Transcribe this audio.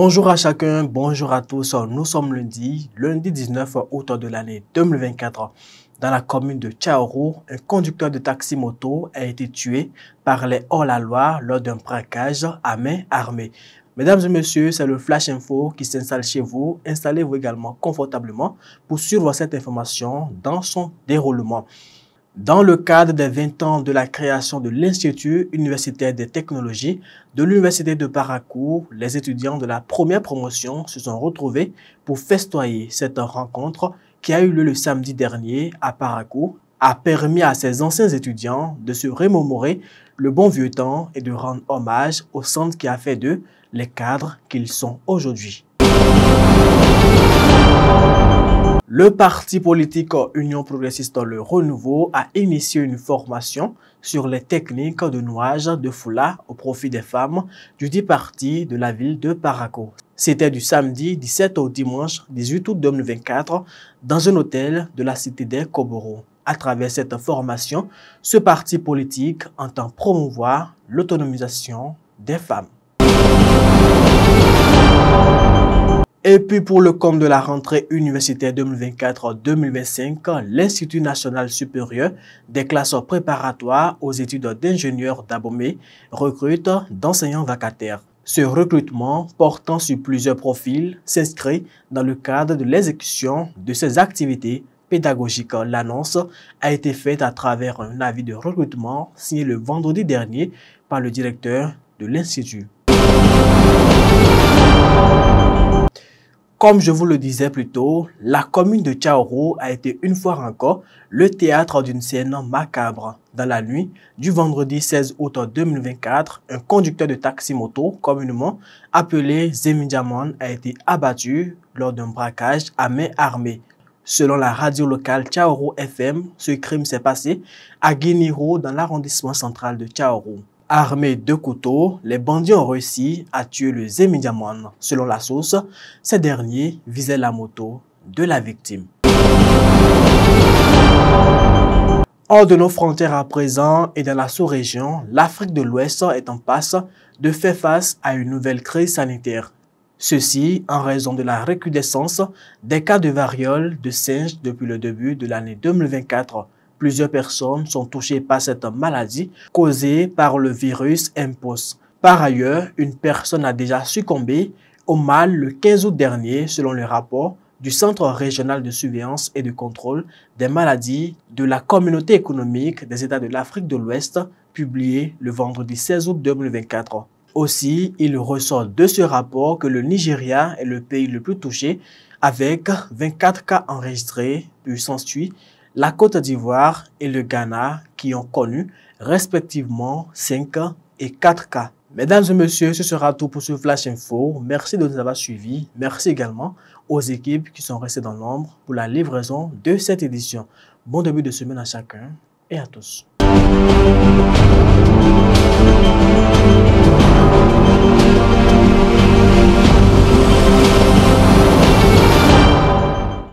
Bonjour à chacun, bonjour à tous. Nous sommes lundi, lundi 19 août de l'année 2024. Dans la commune de Tchaoro, un conducteur de taxi-moto a été tué par les hors-la-loi lors d'un braquage à main armée. Mesdames et messieurs, c'est le Flash Info qui s'installe chez vous. Installez-vous également confortablement pour suivre cette information dans son déroulement dans le cadre des 20 ans de la création de l'Institut universitaire des technologies de l'Université de Paracourt, les étudiants de la première promotion se sont retrouvés pour festoyer cette rencontre qui a eu lieu le samedi dernier à Paracourt, a permis à ces anciens étudiants de se remémorer le bon vieux temps et de rendre hommage au centre qui a fait d'eux les cadres qu'ils sont aujourd'hui. Le parti politique Union progressiste le renouveau a initié une formation sur les techniques de nouage de foulard au profit des femmes du dit parti de la ville de Paraco. C'était du samedi 17 au dimanche 18 août 2024 dans un hôtel de la cité des Koboro. À travers cette formation, ce parti politique entend promouvoir l'autonomisation des femmes. Et puis pour le compte de la rentrée universitaire 2024-2025, l'Institut national supérieur des classes préparatoires aux études d'ingénieurs d'Abomey recrute d'enseignants vacataires. Ce recrutement, portant sur plusieurs profils, s'inscrit dans le cadre de l'exécution de ces activités pédagogiques. L'annonce a été faite à travers un avis de recrutement signé le vendredi dernier par le directeur de l'Institut. Comme je vous le disais plus tôt, la commune de Chaoro a été une fois encore le théâtre d'une scène macabre. Dans la nuit du vendredi 16 août 2024, un conducteur de taxi-moto, communément appelé Diamond, a été abattu lors d'un braquage à main armée. Selon la radio locale Chaoro FM, ce crime s'est passé à Guiniro dans l'arrondissement central de Chaoro. Armés de couteaux, les bandits ont réussi à tuer le Zemidiamon. Selon la source, ces derniers visaient la moto de la victime. Hors de nos frontières à présent et dans la sous-région, l'Afrique de l'Ouest est en passe de faire face à une nouvelle crise sanitaire. Ceci en raison de la recrudescence des cas de variole de singes depuis le début de l'année 2024. Plusieurs personnes sont touchées par cette maladie causée par le virus Impos. Par ailleurs, une personne a déjà succombé au mal le 15 août dernier selon le rapport du Centre régional de surveillance et de contrôle des maladies de la communauté économique des États de l'Afrique de l'Ouest, publié le vendredi 16 août 2024. Aussi, il ressort de ce rapport que le Nigeria est le pays le plus touché, avec 24 cas enregistrés, puis s'ensuit la Côte d'Ivoire et le Ghana qui ont connu respectivement 5 k et 4 cas. Mesdames et messieurs, ce sera tout pour ce Flash Info. Merci de nous avoir suivis. Merci également aux équipes qui sont restées dans l'ombre pour la livraison de cette édition. Bon début de semaine à chacun et à tous.